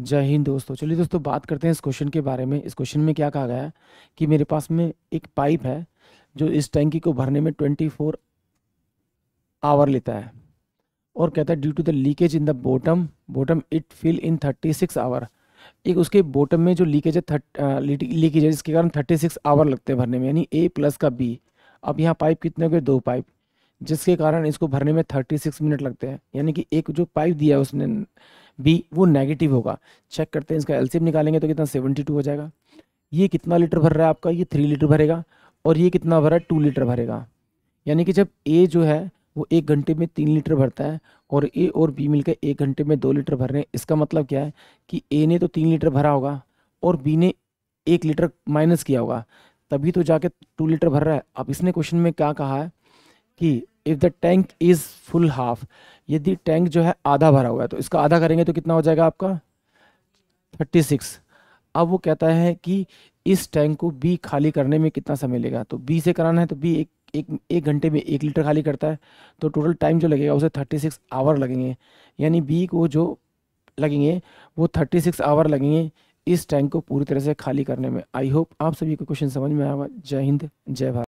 जय हिंद दोस्तों चलिए दोस्तों बात करते हैं इस क्वेश्चन के बारे में इस क्वेश्चन में क्या कहा गया है कि मेरे पास में एक पाइप है जो इस टैंकी को भरने में ट्वेंटी फोर आवर लेता है और कहता है due to the leakage in the bottom bottom it fill in thirty six hour एक उसके बॉटम में जो लीकेज है थर्ट लीकेज है जिसके कारण थर्टी सिक्स आवर लगते हैं भरने में यानी ए प्लस का बी अब यहाँ पाइप कितने हो गए दो पाइप जिसके कारण इसको भरने में थर्टी सिक्स मिनट लगते हैं यानी कि एक जो पाइप दिया है उसने बी वो नेगेटिव होगा चेक करते हैं इसका एलसीएम निकालेंगे तो कितना सेवेंटी टू हो जाएगा ये कितना लीटर भर रहा है आपका ये थ्री लीटर भरेगा और ये कितना भरा है टू लीटर भरेगा यानी कि जब ए जो है वो एक घंटे में तीन लीटर भरता है और ए और बी मिलकर एक घंटे में दो लीटर भर रहे हैं इसका मतलब क्या है कि ए ने तो तीन लीटर भरा होगा और बी ने एक लीटर माइनस किया होगा तभी तो जाके टू लीटर भर रहा है अब इसने क्वेश्चन में क्या कहा है कि if the tank is full half यदि टैंक जो है आधा भरा हुआ है तो इसका आधा करेंगे तो कितना हो जाएगा आपका थर्टी सिक्स अब वो कहता है कि इस टैंक को बी खाली करने में कितना समय लेगा तो बी से कराना है तो बी एक एक एक घंटे में एक लीटर खाली करता है तो टोटल टाइम जो लगेगा उसे थर्टी सिक्स आवर लगेंगे यानी बी को जो लगेंगे वो थर्टी सिक्स आवर लगेंगे इस टैंक को पूरी तरह से खाली करने में आई होप आप सभी को क्वेश्चन समझ में आएगा जय हिंद जय भारत